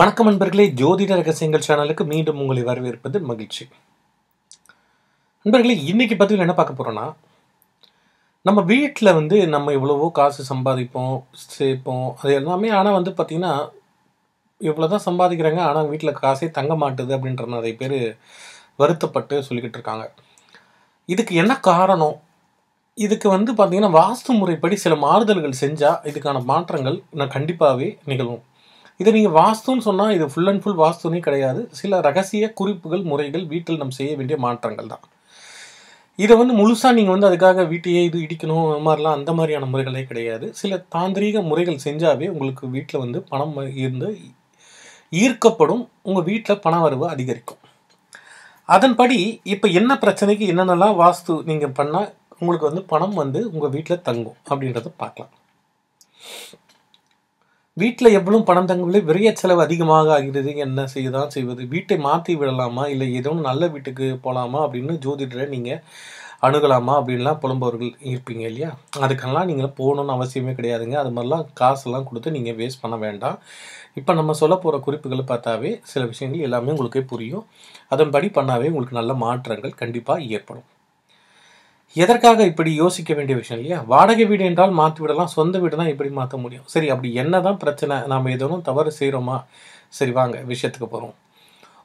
வணக்கம் நண்பர்களே ஜோதிட ரகசியங்கள் சேனலுக்கு மீண்டும் உங்களை வரவேற்பது மகிழ்ச்சி நண்பர்களே இன்றைக்கி பதிவில் என்ன பார்க்க போகிறோன்னா நம்ம வீட்டில் வந்து நம்ம எவ்வளவோ காசு சம்பாதிப்போம் சேர்ப்போம் அது எல்லாமே ஆனால் வந்து பார்த்திங்கன்னா இவ்வளோ தான் சம்பாதிக்கிறாங்க ஆனால் வீட்டில் காசே தங்க மாட்டுது அப்படின்ற நிறைய பேர் வருத்தப்பட்டு சொல்லிக்கிட்டு இருக்காங்க இதுக்கு என்ன காரணம் இதுக்கு வந்து பார்த்திங்கன்னா வாஸ்து முறைப்படி சில மாறுதல்கள் செஞ்சால் இதுக்கான மாற்றங்கள் நான் கண்டிப்பாகவே நிகழும் இதை நீங்கள் வாஸ்துன்னு சொன்னால் இது ஃபுல் அண்ட் ஃபுல் வாஸ்துனே கிடையாது சில ரகசிய குறிப்புகள் முறைகள் வீட்டில் நம்ம செய்ய வேண்டிய மாற்றங்கள் தான் இதை வந்து முழுசாக நீங்கள் வந்து அதுக்காக வீட்டையே இது இடிக்கணும் அந்த மாதிரிலாம் அந்த மாதிரியான முறைகளே கிடையாது சில தாந்திரீக முறைகள் செஞ்சாவே உங்களுக்கு வீட்டில் வந்து பணம் இருந்து ஈர்க்கப்படும் உங்கள் வீட்டில் பண வரவு அதிகரிக்கும் அதன்படி இப்போ என்ன பிரச்சனைக்கு என்னென்னலாம் வாஸ்து நீங்கள் பண்ணால் உங்களுக்கு வந்து பணம் வந்து உங்கள் வீட்டில் தங்கும் அப்படின்றத பார்க்கலாம் வீட்டில் எவ்வளோ பணம் தங்கவில்லை விரைய செலவு அதிகமாக ஆகிறது என்ன செய்ய தான் செய்வது வீட்டை மாற்றி விடலாமா இல்லை ஏதோ நல்ல வீட்டுக்கு போகலாமா அப்படின்னு ஜோதிடரை நீங்கள் அணுகலாமா அப்படின்லாம் புலம்பவர்கள் இருப்பீங்க இல்லையா அதுக்கெல்லாம் நீங்கள் போகணும்னு அவசியமே கிடையாதுங்க அது மாதிரிலாம் காசெல்லாம் கொடுத்து நீங்கள் வேஸ்ட் பண்ண வேண்டாம் இப்போ நம்ம சொல்ல போகிற குறிப்புகளை பார்த்தாவே சில விஷயங்கள் எல்லாமே உங்களுக்கே புரியும் அதன்படி பண்ணாவே உங்களுக்கு நல்ல மாற்றங்கள் கண்டிப்பாக ஏற்படும் எதற்காக இப்படி யோசிக்க வேண்டிய விஷயம் இல்லையா வாடகை வீடு என்றால் மாற்றி விடலாம் சொந்த வீடு தான் இப்படி மாற்ற முடியும் சரி அப்படி என்ன தான் பிரச்சனை நாம் எதுவும் தவறு செய்கிறோமா சரி வாங்க விஷயத்துக்கு போகிறோம்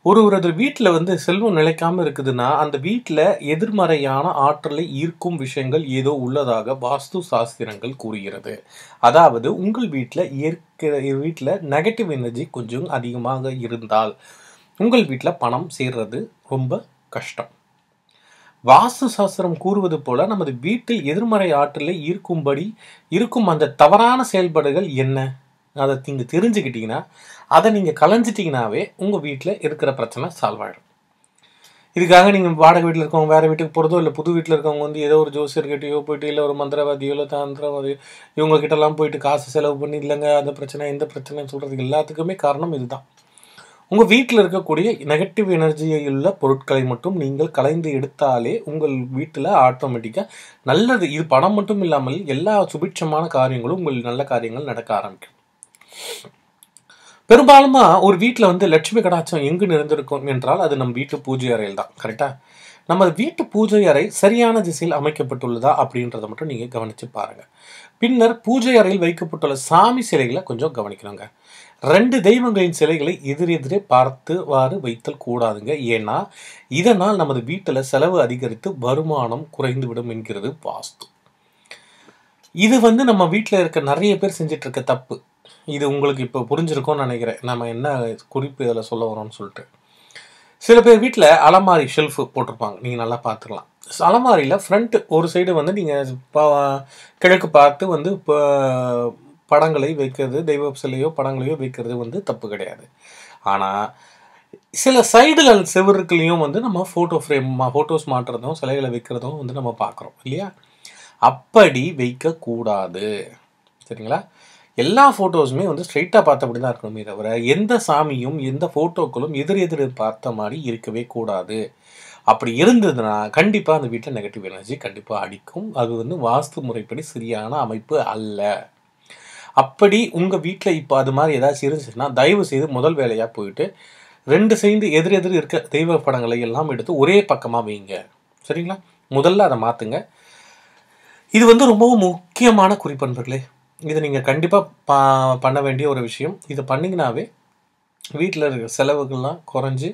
ஒரு ஒரு வீட்டில் வந்து செல்வம் நிலைக்காமல் இருக்குதுன்னா அந்த வீட்டில் எதிர்மறையான ஆற்றலை ஈர்க்கும் விஷயங்கள் ஏதோ உள்ளதாக வாஸ்து சாஸ்திரங்கள் கூறுகிறது அதாவது உங்கள் வீட்டில் ஏற்கிற வீட்டில் நெகட்டிவ் எனர்ஜி கொஞ்சம் அதிகமாக இருந்தால் உங்கள் வீட்டில் பணம் சேர்றது ரொம்ப கஷ்டம் வாஸ்து சாஸ்திரம் கூறுவது போல நமது வீட்டில் எதிர்மறை ஆற்றலை ஈர்க்கும்படி இருக்கும் அந்த தவறான செயல்பாடுகள் என்ன அதை நீங்கள் தெரிஞ்சுக்கிட்டீங்கன்னா அதை நீங்கள் கலைஞ்சிட்டிங்கனாவே உங்கள் வீட்டில் இருக்கிற பிரச்சனை சால்வ் ஆகிடும் இதுக்காக நீங்கள் வாடகை வீட்டில் இருக்கவங்க வேறு வீட்டுக்கு போகிறதோ இல்லை புது வீட்டில் இருக்கவங்க வந்து ஏதோ ஒரு ஜோசியர்கிட்டயோ போயிட்டு இல்லை ஒரு மந்திரவாதியோ இல்லை தந்திரவாதியோ இவங்ககிட்டலாம் போயிட்டு காசு செலவு பண்ணி இல்லைங்க அந்த பிரச்சனை எந்த பிரச்சனைன்னு சொல்கிறதுக்கு எல்லாத்துக்குமே காரணம் இதுதான் உங்கள் வீட்டில் இருக்கக்கூடிய நெகட்டிவ் எனர்ஜியுள்ள பொருட்களை மட்டும் நீங்கள் கலைந்து எடுத்தாலே உங்கள் வீட்டில் ஆட்டோமேட்டிக்காக நல்லது இது பணம் மட்டும் இல்லாமல் எல்லா சுபிட்சமான காரியங்களும் உங்கள் நல்ல காரியங்கள் நடக்க ஆரம்பிக்கும் பெரும்பாலுமா ஒரு வீட்டில் வந்து லட்சுமி கடாச்சம் எங்கு நிறைந்திருக்கும் என்றால் அது நம் வீட்டு பூஜை அறையில் தான் கரெக்டாக நம்ம வீட்டு பூஜை அறை சரியான திசையில் அமைக்கப்பட்டுள்ளதா அப்படின்றத மட்டும் நீங்கள் கவனித்து பாருங்கள் பின்னர் பூஜை அறையில் வைக்கப்பட்டுள்ள சாமி சிலைகளை கொஞ்சம் கவனிக்கணுங்க ரெண்டு தெய்வங்களின் சிலைகளை எதிரெதிரே பார்த்துவாறு வைத்தல் கூடாதுங்க ஏன்னா இதனால் நமது வீட்டில் செலவு அதிகரித்து வருமானம் குறைந்துவிடும் என்கிறது வாஸ்து இது வந்து நம்ம வீட்டில் இருக்க நிறைய பேர் செஞ்சிட்டு இருக்க தப்பு இது உங்களுக்கு இப்போ புரிஞ்சிருக்கும்னு நினைக்கிறேன் நம்ம என்ன குறிப்பு இதில் சொல்ல வரோம்னு சொல்லிட்டு சில பேர் வீட்டில் அலமாரி ஷெல்ஃபு போட்டிருப்பாங்க நீங்கள் நல்லா பார்த்துக்கலாம் அலமாரியில் ஃப்ரண்ட் ஒரு சைடு வந்து நீங்கள் கிழக்கு பார்த்து வந்து இப்போ படங்களை வைக்கிறது தெய்வ சிலையோ படங்களையோ வைக்கிறது வந்து தப்பு கிடையாது ஆனால் சில சைடில் செவருக்குலேயும் வந்து நம்ம ஃபோட்டோ ஃப்ரேம் ஃபோட்டோஸ் மாட்டுறதும் சிலைகளை வைக்கிறதும் வந்து நம்ம பார்க்குறோம் இல்லையா அப்படி வைக்கக்கூடாது சரிங்களா எல்லா ஃபோட்டோஸுமே வந்து ஸ்ட்ரைட்டாக பார்த்தபடி தான் இருக்கணுமே தவிர எந்த சாமியும் எந்த ஃபோட்டோக்களும் எதிர் எதிர் பார்த்த மாதிரி இருக்கவே கூடாது அப்படி இருந்ததுன்னா கண்டிப்பாக அந்த வீட்டில் நெகட்டிவ் எனர்ஜி கண்டிப்பாக அடிக்கும் அது வந்து வாஸ்து முறைப்படி சரியான அமைப்பு அல்ல அப்படி உங்கள் வீட்டில் இப்போ அது மாதிரி ஏதாச்சும் இருந்துச்சுன்னா தயவு செய்து முதல் வேலையாக போயிட்டு ரெண்டு சேர்ந்து எதிர் எதிர் இருக்க தெய்வ படங்களை எல்லாம் எடுத்து ஒரே பக்கமாக வைங்க சரிங்களா முதல்ல அதை மாற்றுங்க இது வந்து ரொம்பவும் முக்கியமான குறிப்பன்பர்களே இது நீங்கள் கண்டிப்பாக பா பண்ண வேண்டிய ஒரு விஷயம் இதை பண்ணிங்கனாவே வீட்டில் இருக்கிற செலவுகள்லாம் குறைஞ்சி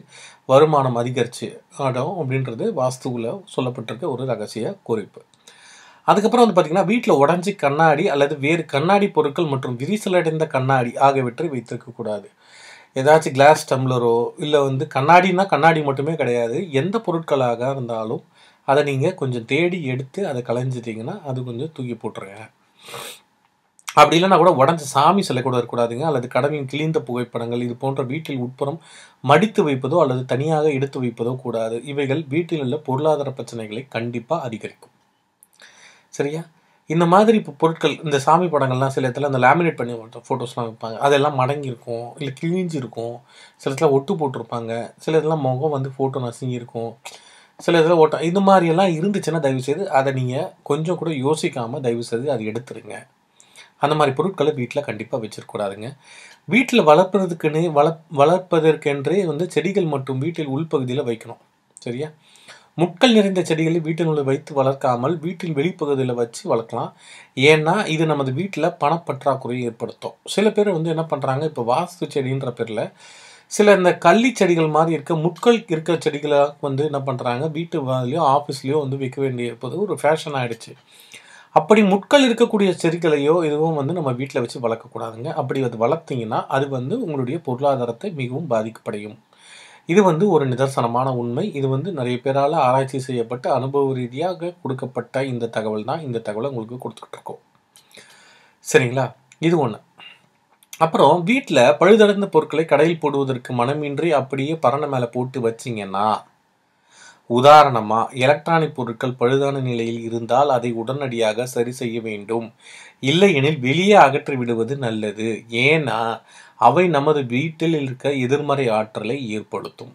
வருமானம் அதிகரித்து ஆடும் அப்படின்றது வாஸ்துவில் சொல்லப்பட்டிருக்க ஒரு ரகசிய குறிப்பு அதுக்கப்புறம் வந்து பார்த்திங்கன்னா வீட்டில் உடஞ்சி கண்ணாடி அல்லது வேறு கண்ணாடி பொருட்கள் மற்றும் விரிசலடைந்த கண்ணாடி ஆகியவற்றை வைத்திருக்கக்கூடாது ஏதாச்சும் கிளாஸ் டம்ளரோ இல்லை வந்து கண்ணாடினா கண்ணாடி மட்டுமே கிடையாது எந்த பொருட்களாக இருந்தாலும் அதை நீங்கள் கொஞ்சம் தேடி எடுத்து அதை களைஞ்சிட்டிங்கன்னா அது கொஞ்சம் தூக்கி போட்டுருங்க அப்படி இல்லைனா கூட உடஞ்ச சாமி சிலை கூட இருக்கக்கூடாதுங்க அல்லது கடலின் கிழிந்த புகைப்படங்கள் இது போன்ற வீட்டில் உட்புறம் மடித்து வைப்பதோ அல்லது தனியாக எடுத்து வைப்பதோ கூடாது இவைகள் வீட்டில் உள்ள பொருளாதார பிரச்சனைகளை கண்டிப்பாக அதிகரிக்கும் சரியா இந்த மாதிரி இப்போ பொருட்கள் இந்த சாமி படங்கள்லாம் சில இடத்துல அந்த லேமினேட் பண்ணி ஃபோட்டோஸ்லாம் வைப்பாங்க அதெல்லாம் மடங்கியிருக்கும் இல்லை கிழிஞ்சு இருக்கும் சில இடத்துல ஒட்டு போட்டிருப்பாங்க சில இதெல்லாம் முகம் வந்து ஃபோட்டோ நசுங்கியிருக்கும் இருக்கும் சில இதில் ஓட்டம் இது மாதிரியெல்லாம் இருந்துச்சுன்னா தயவுசெய்து அதை நீங்கள் கொஞ்சம் கூட யோசிக்காமல் தயவுசெய்து அதை எடுத்துருங்க அந்த மாதிரி பொருட்களை வீட்டில் கண்டிப்பாக வச்சிருக்கூடாதுங்க வீட்டில் வளர்ப்பதற்குன்னு வள வளர்ப்பதற்கென்றே வந்து செடிகள் மற்றும் வீட்டில் உள்பகுதியில் வைக்கணும் சரியா முட்கள் நிறைந்த செடிகளை வீட்டினுள்ள வைத்து வளர்க்காமல் வீட்டில் வெளிப்பகுதியில் வச்சு வளர்க்கலாம் ஏன்னா இது நமது வீட்டில் பணப்பற்றாக்குறையை ஏற்படுத்தும் சில பேர் வந்து என்ன பண்ணுறாங்க இப்போ வாஸ்து செடின்ற பேரில் சில இந்த கள்ளி செடிகள் மாதிரி இருக்க முட்கள் இருக்கிற செடிகளை வந்து என்ன பண்ணுறாங்க வீட்டு வாதிலையோ ஆஃபீஸ்லேயோ வந்து விற்க வேண்டிய போது ஒரு ஃபேஷன் ஆகிடுச்சு அப்படி முட்கள் இருக்கக்கூடிய செடிகளையோ எதுவும் வந்து நம்ம வீட்டில் வச்சு வளர்க்கக்கூடாதுங்க அப்படி அது வளர்த்திங்கன்னா அது வந்து உங்களுடைய பொருளாதாரத்தை மிகவும் பாதிக்கப்படையும் இது வந்து ஒரு நிதர்சனமான உண்மை இது வந்து நிறைய பேரால் ஆராய்ச்சி செய்யப்பட்டு அனுபவ ரீதியாக கொடுக்கப்பட்ட இந்த தகவல் தான் இந்த தகவலை உங்களுக்கு கொடுத்துக்கிட்டு இருக்கோம் சரிங்களா இது ஒன்று அப்புறம் வீட்டில் பழுதடைந்த பொருட்களை கடையில் போடுவதற்கு மனமின்றி அப்படியே பரண மேலே போட்டு வச்சிங்கன்னா உதாரணமாக எலக்ட்ரானிக் பொருட்கள் பழுதான நிலையில் இருந்தால் அதை உடனடியாக சரி செய்ய வேண்டும் இல்லையெனில் வெளியே அகற்றி விடுவது நல்லது ஏன்னா அவை நமது வீட்டில் இருக்க எதிர்மறை ஆற்றலை ஏற்படுத்தும்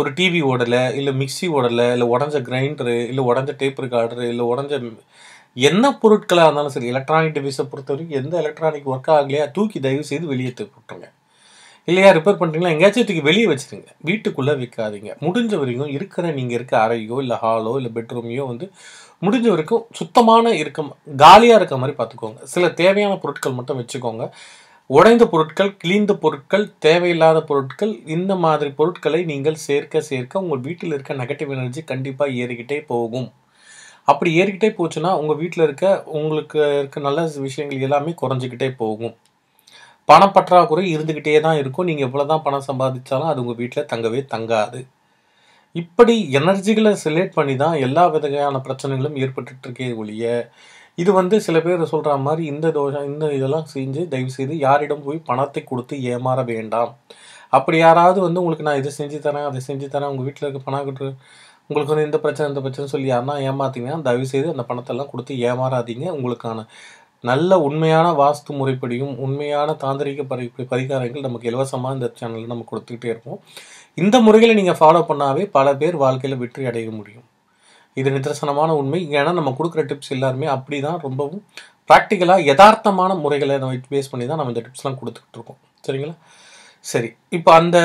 ஒரு டிவி ஓடலை இல்லை மிக்சி ஓடலை இல்லை உடஞ்ச கிரைண்டரு இல்லை உடஞ்ச டேப் ரெக்கார்டரு இல்லை உடஞ்ச என்ன பொருட்களாக இருந்தாலும் சரி எலக்ட்ரானிக் டிவைஸை பொறுத்த வரைக்கும் எந்த எலக்ட்ரானிக் ஒர்க் ஆகலையா தூக்கி தயவு செய்து வெளியே போட்டுருங்க இல்லையா ரிப்பேர் பண்ணுறீங்களா எங்கேயாச்சும் தூக்கி வெளியே வச்சுருங்க வீட்டுக்குள்ளே விற்காதீங்க முடிஞ்ச வரைக்கும் இருக்கிற நீங்கள் இருக்க அறையோ இல்லை ஹாலோ இல்லை பெட்ரூமையோ வந்து முடிஞ்ச வரைக்கும் சுத்தமான இருக்க காலியாக இருக்க மாதிரி பார்த்துக்கோங்க சில தேவையான பொருட்கள் மட்டும் வச்சுக்கோங்க உடைந்த பொருட்கள் கிழிந்த பொருட்கள் தேவையில்லாத பொருட்கள் இந்த மாதிரி பொருட்களை நீங்கள் சேர்க்க சேர்க்க உங்கள் வீட்டில் இருக்க நெகட்டிவ் எனர்ஜி கண்டிப்பாக ஏறிக்கிட்டே போகும் அப்படி ஏறிக்கிட்டே போச்சுன்னா உங்கள் வீட்டில் இருக்க உங்களுக்கு இருக்க நல்ல விஷயங்கள் எல்லாமே குறைஞ்சிக்கிட்டே போகும் பணப்பற்றாக்குறை இருந்துக்கிட்டே தான் இருக்கும் நீங்கள் எவ்வளோ தான் பணம் சம்பாதிச்சாலும் அது உங்கள் வீட்டில் தங்கவே தங்காது இப்படி எனர்ஜிகளை செலக்ட் பண்ணி தான் எல்லா விதமான பிரச்சனைகளும் ஏற்பட்டுருக்கே ஒழிய இது வந்து சில பேர் சொல்கிற மாதிரி இந்த தோஷம் இந்த இதெல்லாம் செஞ்சு தயவு செய்து யாரிடம் போய் பணத்தை கொடுத்து ஏமாற வேண்டாம் அப்படி யாராவது வந்து உங்களுக்கு நான் இதை செஞ்சு தரேன் அதை செஞ்சு தரேன் உங்கள் வீட்டில் இருக்க பணம் கட்டு உங்களுக்கு வந்து இந்த பிரச்சனை இந்த பிரச்சனை சொல்லி யாருன்னா ஏமாத்தீங்கன்னா தயவு செய்து அந்த பணத்தெல்லாம் கொடுத்து ஏமாறாதீங்க உங்களுக்கான நல்ல உண்மையான வாஸ்து முறைப்படியும் உண்மையான தாந்திரிக பரி பரிகாரங்கள் நமக்கு இலவசமாக இந்த சேனலில் நம்ம கொடுத்துக்கிட்டே இருப்போம் இந்த முறைகளை நீங்கள் ஃபாலோ பண்ணாவே பல பேர் வாழ்க்கையில் வெற்றி அடைய முடியும் இது நிதர்சனமான உண்மை ஏன்னா நம்ம கொடுக்குற டிப்ஸ் எல்லாருமே அப்படி தான் ரொம்பவும் ப்ராக்டிக்கலாக யதார்த்தமான முறைகளை நம்ம பேஸ் பண்ணி தான் நம்ம இந்த டிப்ஸ்லாம் கொடுத்துக்கிட்டு இருக்கோம் சரிங்களா சரி இப்போ அந்த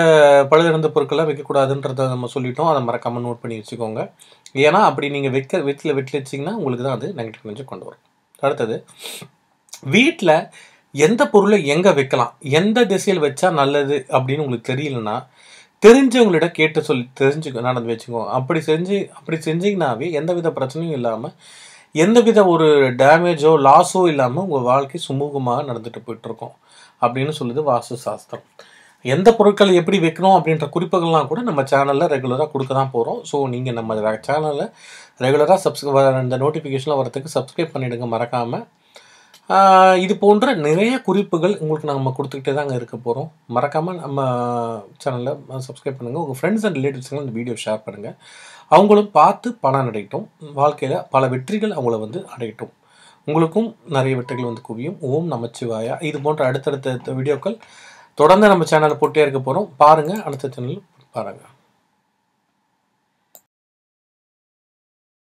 பழுதிறந்த பொருட்கள்லாம் வைக்கக்கூடாதுன்றத நம்ம சொல்லிட்டோம் அதை மறக்காமல் நோட் பண்ணி வச்சுக்கோங்க ஏன்னா அப்படி நீங்கள் வைக்க வெட்டில் வெட்டில் வச்சிங்கன்னா உங்களுக்கு தான் அது நெகட்டிவ் கொஞ்சம் கொண்டு வரும் அடுத்தது வீட்டில் எந்த பொருளை எங்கே வைக்கலாம் எந்த திசையில் வச்சா நல்லது அப்படின்னு உங்களுக்கு தெரியலன்னா தெரிஞ்சவங்கள்ட கேட்டு சொல்லி தெரிஞ்சு நடந்து வச்சுக்கோ அப்படி செஞ்சு அப்படி செஞ்சிங்கனாவே எந்த வித பிரச்சனையும் இல்லாமல் எந்த வித ஒரு டேமேஜோ லாஸோ இல்லாமல் உங்கள் வாழ்க்கை சுமூகமாக நடந்துட்டு போயிட்டுருக்கோம் அப்படின்னு சொல்லுது வாஸ்து சாஸ்திரம் எந்த பொருட்களை எப்படி வைக்கணும் அப்படின்ற குறிப்புகள்லாம் கூட நம்ம சேனலில் ரெகுலராக கொடுக்க தான் போகிறோம் ஸோ நீங்கள் நம்ம சேனலில் ரெகுலராக சப்ஸ்கிரை இந்த நோட்டிஃபிகேஷன்லாம் வரத்துக்கு சப்ஸ்கிரைப் பண்ணிவிடுங்க மறக்காமல் இது போன்ற நிறைய குறிப்புகள் உங்களுக்கு நம்ம கொடுத்துக்கிட்டே தாங்க இருக்க போகிறோம் மறக்காமல் நம்ம சேனலில் சப்ஸ்கிரைப் பண்ணுங்கள் உங்கள் ஃப்ரெண்ட்ஸ் அண்ட் ரிலேட்டிவ்ஸ்லாம் இந்த வீடியோ ஷேர் பண்ணுங்கள் அவங்களும் பார்த்து பணம் அடையட்டும் வாழ்க்கையில் பல வெற்றிகள் அவங்கள வந்து அடையட்டும் உங்களுக்கும் நிறைய வெற்றிகள் வந்து குவியும் ஓம் நமச்சிவாயா இது போன்ற அடுத்தடுத்த வீடியோக்கள் தொடர்ந்து நம்ம சேனலை போட்டே இருக்க போகிறோம் பாருங்கள் அடுத்த சேனல் பாருங்கள்